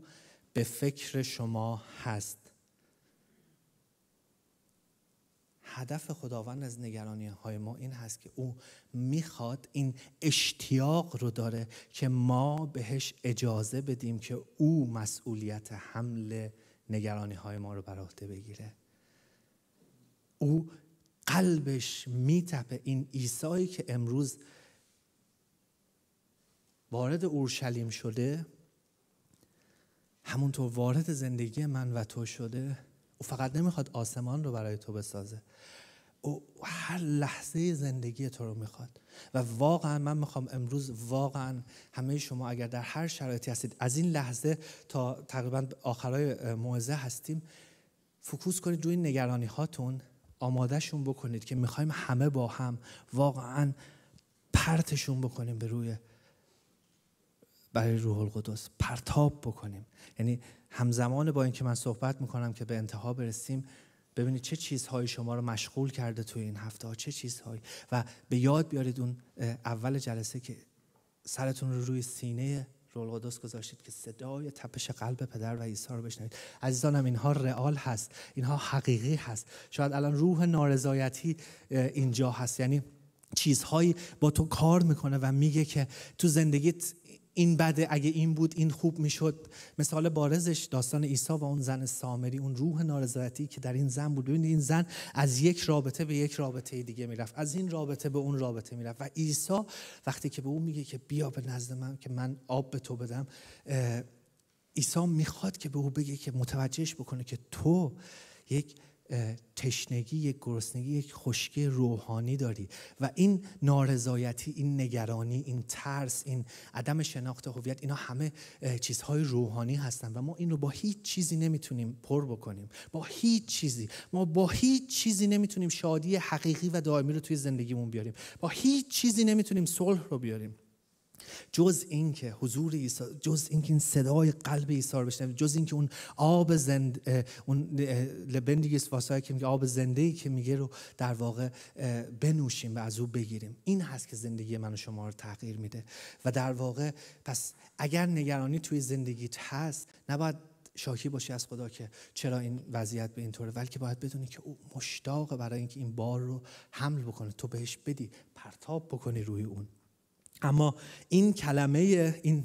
به فکر شما هست هدف خداوند از نگرانی های ما این هست که او میخواد این اشتیاق رو داره که ما بهش اجازه بدیم که او مسئولیت حمل نگرانی های ما رو بر عهده بگیره او قلبش میتپه این عیسایی که امروز وارد اورشلیم شده همونطور وارد زندگی من و تو شده او فقط نمیخواد آسمان رو برای تو بسازه او هر لحظه زندگی تو رو میخواد و واقعا من میخوام امروز واقعا همه شما اگر در هر شرایطی هستید از این لحظه تا تقریبا آخرای موعظه هستیم فکوس کنید روی نگرانی هاتون آمادهشون بکنید که میخوایم همه با هم واقعا پرتشون بکنیم به روی برای روح القدس پرتاب بکنیم یعنی همزمان با اینکه من صحبت میکنم که به انتها برسیم ببینید چه چیزهایی شما رو مشغول کرده توی این هفته ها چه چیزهایی و به یاد بیارید اون اول جلسه که سرتون رو روی سینه روح القدس گذاشتید که صدای تپش قلب پدر و عیسی رو بشنوید عزیزانم اینها رئال هست اینها حقیقی هست شاید الان روح نارضایتی اینجا هست یعنی چیزهایی با تو کار میکنه و میگه که تو زندگیت این بده اگه این بود این خوب میشد مثال بارزش داستان عیسی و اون زن سامری اون روح نارضایتی که در این زن بود ببینید این زن از یک رابطه به یک رابطه دیگه میرفت از این رابطه به اون رابطه میرفت و عیسی وقتی که به اون میگه که بیا به نزد من که من آب به تو بدم عیسی میخواد که به او بگه که متوجهش بکنه که تو یک تشنگی یک گرسنگی یک خشکی روحانی داری و این نارضایتی این نگرانی این ترس این عدم شناخت هویت اینا همه چیزهای روحانی هستن و ما این رو با هیچ چیزی نمیتونیم پر بکنیم با هیچ چیزی ما با هیچ چیزی نمیتونیم شادی حقیقی و دائمی رو توی زندگیمون بیاریم با هیچ چیزی نمیتونیم صلح رو بیاریم جز اینکه حضور عیسی جز اینکه این صدای قلب عیسی رو بشنوید جز اینکه اون آب زند اون لبندی واسه که میگه آب زنده که میگه رو در واقع بنوشیم و از او بگیریم این هست که زندگی من و شما رو تغییر میده و در واقع پس اگر نگرانی توی زندگیت هست نباید شاکی باشی از خدا که چرا این وضعیت به این طوره بلکه باید بدونی که او مشتاق برای اینکه این بار رو حمل بکنه تو بهش بدی پرتاب بکنی روی اون اما این کلمه این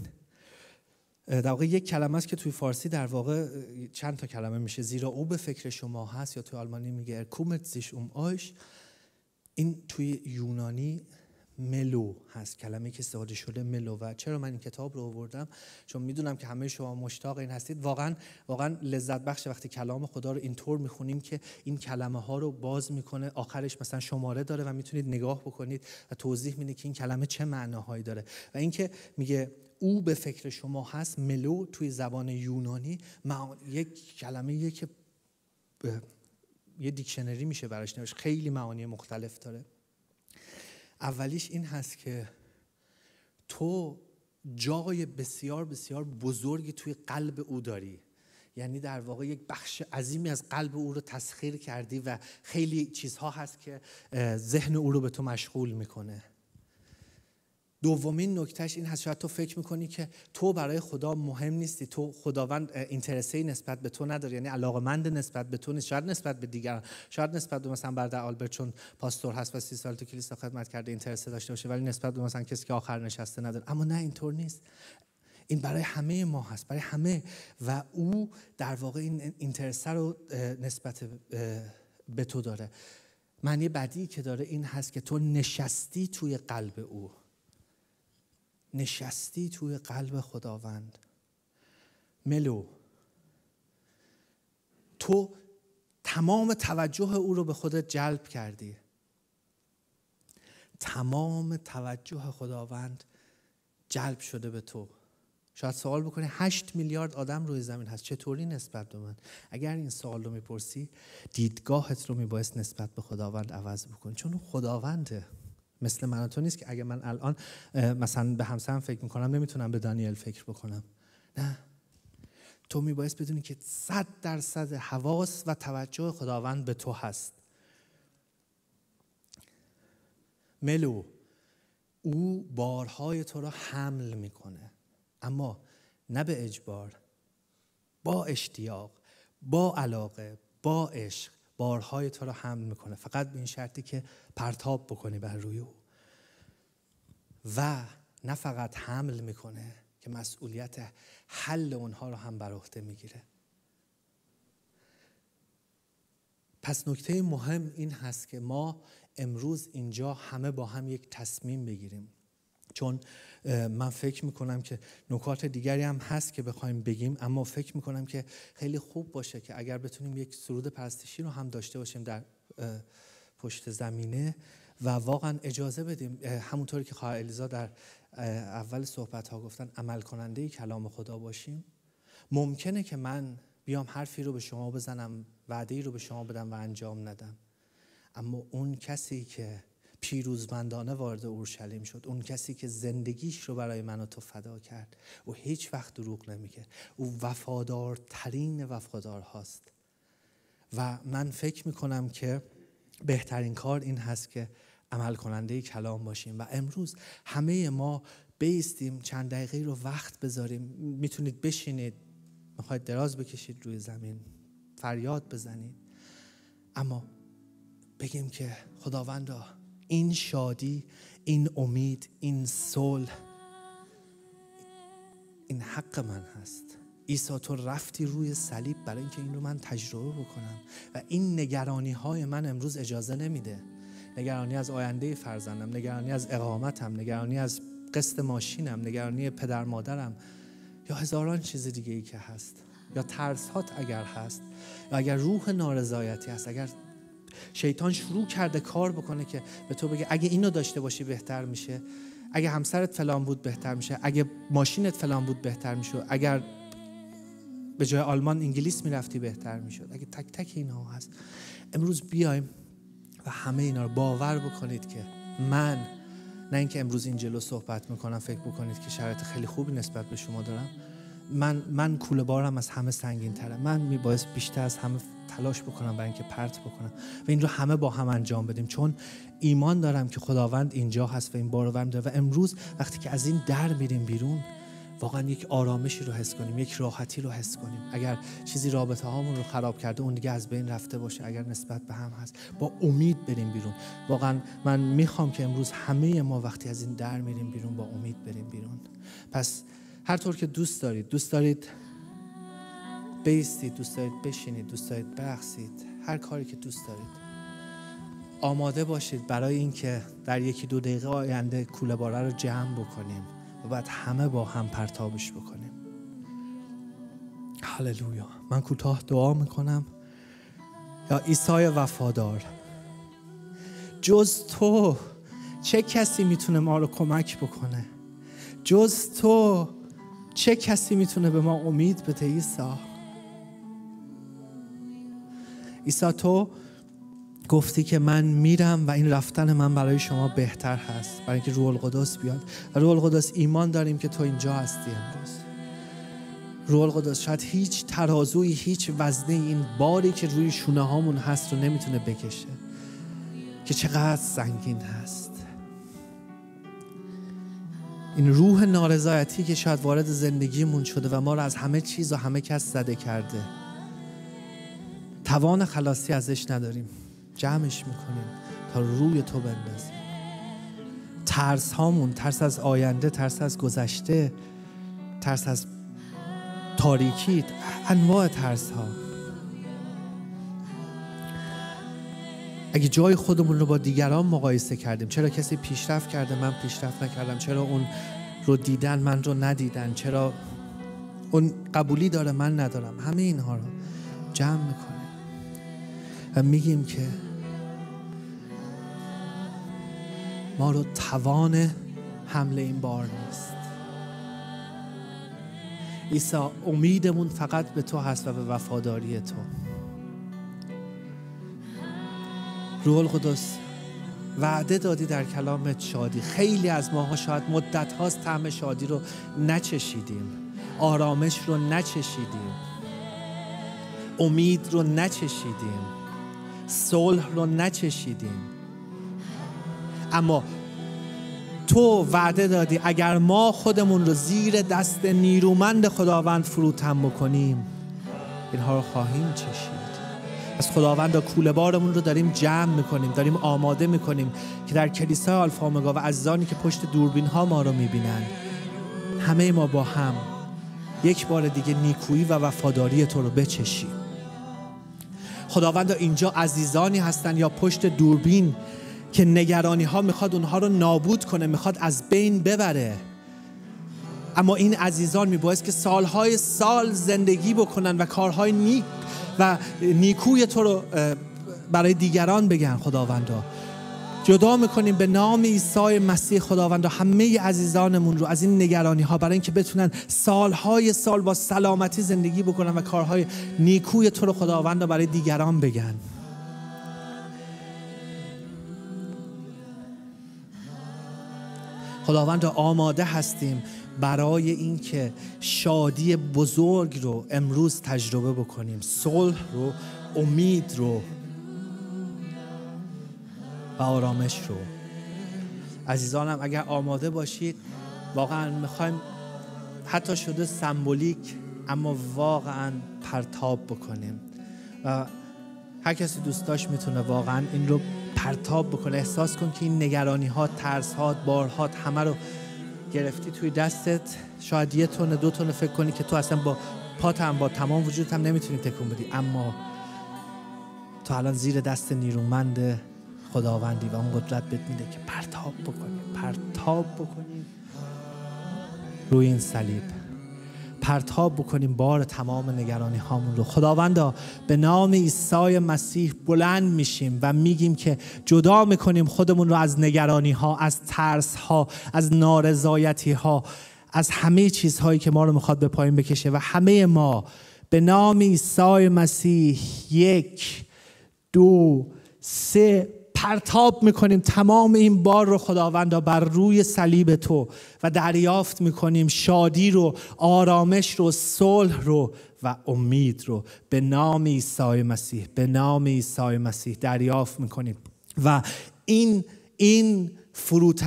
در واقع یک کلمه است که توی فارسی در واقع چند تا کلمه میشه زیرا او به فکر شما هست یا توی آلمانی میگه ارکومت زیش اوم آش این توی یونانی ملو هست کلمه که استفاده شده ملو و چرا من این کتاب رو آوردم چون میدونم که همه شما مشتاق این هستید واقعا واقعا لذت بخش وقتی کلام خدا رو اینطور میخونیم که این کلمه ها رو باز میکنه آخرش مثلا شماره داره و میتونید نگاه بکنید و توضیح میده که این کلمه چه معناهایی داره و اینکه میگه او به فکر شما هست ملو توی زبان یونانی یک کلمه که یه دیکشنری میشه براش نوشت خیلی معانی مختلف داره اولیش این هست که تو جای بسیار بسیار بزرگی توی قلب او داری یعنی در واقع یک بخش عظیمی از قلب او رو تسخیر کردی و خیلی چیزها هست که ذهن او رو به تو مشغول میکنه دومین نکتهش این هست شاید تو فکر میکنی که تو برای خدا مهم نیستی تو خداوند اینترسی نسبت به تو نداری یعنی علاقمند نسبت به تو نیست شاید نسبت به دیگران شاید نسبت به مثلا برادر آلبرت چون پاستور هست و سی سال تو کلیسا خدمت کرده اینترسی داشته باشه ولی نسبت به مثلا کسی که آخر نشسته نداره اما نه اینطور نیست این برای همه ما هست برای همه و او در واقع این اینترسه رو نسبت به تو داره معنی بعدی که داره این هست که تو نشستی توی قلب او نشستی توی قلب خداوند ملو تو تمام توجه او رو به خودت جلب کردی تمام توجه خداوند جلب شده به تو شاید سوال بکنی هشت میلیارد آدم روی زمین هست چطوری نسبت به من اگر این سوال رو میپرسی دیدگاهت رو میبایست نسبت به خداوند عوض بکن چون خداونده مثل من تو نیست که اگه من الان مثلا به همسرم فکر میکنم نمیتونم به دانیل فکر بکنم نه تو میبایست بدونی که صد درصد حواس و توجه خداوند به تو هست ملو او بارهای تو را حمل میکنه اما نه به اجبار با اشتیاق با علاقه با عشق بارهای تو رو حمل میکنه فقط به این شرطی که پرتاب بکنی بر روی او و نه فقط حمل میکنه که مسئولیت حل اونها رو هم بر عهده میگیره پس نکته مهم این هست که ما امروز اینجا همه با هم یک تصمیم بگیریم چون من فکر میکنم که نکات دیگری هم هست که بخوایم بگیم اما فکر میکنم که خیلی خوب باشه که اگر بتونیم یک سرود پرستشی رو هم داشته باشیم در پشت زمینه و واقعا اجازه بدیم همونطوری که خواهر الیزا در اول صحبت ها گفتن عمل کننده کلام خدا باشیم ممکنه که من بیام حرفی رو به شما بزنم وعده رو به شما بدم و انجام ندم اما اون کسی که پیروزمندانه وارد اورشلیم شد اون کسی که زندگیش رو برای من و تو فدا کرد او هیچ وقت دروغ نمیگه او ترین وفادار هاست و من فکر میکنم که بهترین کار این هست که عمل کننده کلام باشیم و امروز همه ما بیستیم چند دقیقه رو وقت بذاریم میتونید بشینید میخواید دراز بکشید روی زمین فریاد بزنید اما بگیم که را این شادی این امید این صلح این حق من هست عیسی تو رفتی روی صلیب برای اینکه این رو من تجربه بکنم و این نگرانی های من امروز اجازه نمیده نگرانی از آینده فرزندم نگرانی از اقامتم نگرانی از قسط ماشینم نگرانی پدر مادرم یا هزاران چیز دیگه ای که هست یا ترس اگر هست یا اگر روح نارضایتی هست اگر شیطان شروع کرده کار بکنه که به تو بگه اگه اینو داشته باشی بهتر میشه اگه همسرت فلان بود بهتر میشه اگه ماشینت فلان بود بهتر میشه اگر به جای آلمان انگلیس میرفتی بهتر میشد اگه تک تک اینها هست امروز بیایم و همه اینا رو باور بکنید که من نه اینکه امروز این جلو صحبت میکنم فکر بکنید که شرایط خیلی خوبی نسبت به شما دارم من من کوله بارم از همه سنگین تره من باعث بیشتر از همه تلاش بکنم برای اینکه پرت بکنم و این رو همه با هم انجام بدیم چون ایمان دارم که خداوند اینجا هست و این بارو داره و امروز وقتی که از این در میریم بیرون واقعا یک آرامشی رو حس کنیم یک راحتی رو حس کنیم اگر چیزی رابطه هامون رو خراب کرده اون دیگه از بین رفته باشه اگر نسبت به هم هست با امید بریم بیرون واقعا من میخوام که امروز همه ما وقتی از این در میریم بیرون با امید بریم بیرون پس هر طور که دوست دارید دوست دارید بیستید دوست دارید بشینید دوست دارید بخسید هر کاری که دوست دارید آماده باشید برای اینکه در یکی دو دقیقه آینده کوله باره رو جمع بکنیم و بعد همه با هم پرتابش بکنیم هللویا من کوتاه دعا میکنم یا عیسی وفادار جز تو چه کسی میتونه ما رو کمک بکنه جز تو چه کسی میتونه به ما امید بده ایسا ایسا تو گفتی که من میرم و این رفتن من برای شما بهتر هست برای اینکه روح القدس بیاد و روح القدس ایمان داریم که تو اینجا هستی امروز روح القدس شاید هیچ ترازوی هیچ وزنه این باری که روی شونه هامون هست رو نمیتونه بکشه که چقدر سنگین هست این روح نارضایتی که شاید وارد زندگیمون شده و ما رو از همه چیز و همه کس زده کرده توان خلاصی ازش نداریم جمعش میکنیم تا روی تو بندازیم ترس هامون ترس از آینده ترس از گذشته ترس از تاریکی انواع ترس ها اگه جای خودمون رو با دیگران مقایسه کردیم چرا کسی پیشرفت کرده من پیشرفت نکردم چرا اون رو دیدن من رو ندیدن چرا اون قبولی داره من ندارم همه اینها رو جمع میکنه و میگیم که ما رو توان حمله این بار نیست عیسی امیدمون فقط به تو هست و به وفاداری تو روح القدس وعده دادی در کلامت شادی خیلی از ماها شاید مدت هاست طعم شادی رو نچشیدیم آرامش رو نچشیدیم امید رو نچشیدیم صلح رو نچشیدیم اما تو وعده دادی اگر ما خودمون رو زیر دست نیرومند خداوند فروتن بکنیم اینها رو خواهیم چشید از خداوند کوله بارمون رو داریم جمع میکنیم داریم آماده میکنیم که در کلیسای آلفا و عزیزانی که پشت دوربین ها ما رو میبینن همه ما با هم یک بار دیگه نیکویی و وفاداری تو رو بچشیم خداوند اینجا عزیزانی هستن یا پشت دوربین که نگرانی ها میخواد اونها رو نابود کنه میخواد از بین ببره اما این عزیزان میبایست که سالهای سال زندگی بکنن و کارهای نیک و نیکوی تو رو برای دیگران بگن خداوندا جدا میکنیم به نام عیسی مسیح خداوند و همه عزیزانمون رو از این نگرانی ها برای اینکه بتونن سالهای سال با سلامتی زندگی بکنن و کارهای نیکوی تو رو خداوند رو برای دیگران بگن خداوند آماده هستیم برای اینکه شادی بزرگ رو امروز تجربه بکنیم صلح رو امید رو و آرامش رو عزیزانم اگر آماده باشید واقعا میخوایم حتی شده سمبولیک اما واقعا پرتاب بکنیم و هر کسی دوست داشت میتونه واقعا این رو پرتاب بکنه احساس کن که این نگرانی ها ترس ها بارهات همه رو گرفتی توی دستت شاید یه تونه دو تونه فکر کنی که تو اصلا با پاتم با تمام وجودت هم نمیتونی تکون بدی اما تو الان زیر دست نیرومند خداوندی و اون قدرت بهت میده که پرتاب بکنی پرتاب بکنی روی این صلیب پرتاب بکنیم بار تمام نگرانی هامون رو خداوندا به نام عیسی مسیح بلند میشیم و میگیم که جدا میکنیم خودمون رو از نگرانی ها از ترس ها از نارضایتی ها از همه چیزهایی که ما رو میخواد به پایین بکشه و همه ما به نام عیسی مسیح یک دو سه پرتاب میکنیم تمام این بار رو خداوندا بر روی صلیب تو و دریافت میکنیم شادی رو آرامش رو صلح رو و امید رو به نام عیسی مسیح به نام عیسی مسیح دریافت میکنیم و این این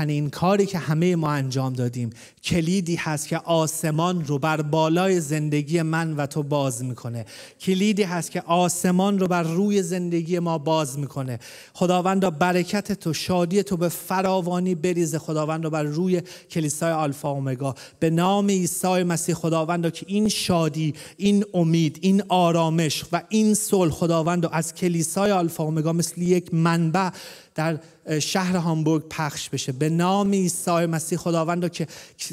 این کاری که همه ما انجام دادیم کلیدی هست که آسمان رو بر بالای زندگی من و تو باز میکنه کلیدی هست که آسمان رو بر روی زندگی ما باز میکنه خداوند را برکت تو شادی تو به فراوانی بریز خداوند رو بر روی کلیسای آلفا اومگا به نام عیسی مسیح خداوند که این شادی این امید این آرامش و این صلح خداوند از کلیسای آلفا اومگا مثل یک منبع در شهر هامبورگ پخش بشه به نام عیسی مسیح خداوند که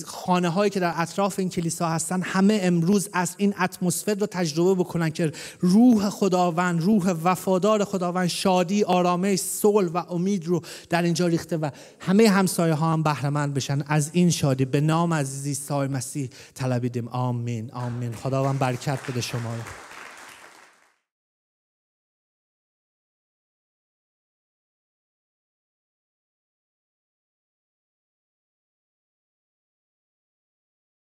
خانه هایی که در اطراف این کلیسا هستن همه امروز از این اتمسفر رو تجربه بکنن که روح خداوند روح وفادار خداوند شادی آرامش صلح و امید رو در اینجا ریخته و همه همسایه ها هم مند بشن از این شادی به نام عزیز عیسی مسیح طلبیدیم آمین آمین خداوند برکت بده شما رو